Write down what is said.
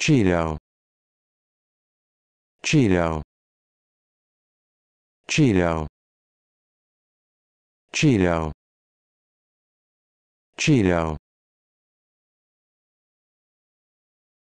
Ciro Ciro Ciro Ciro Ciro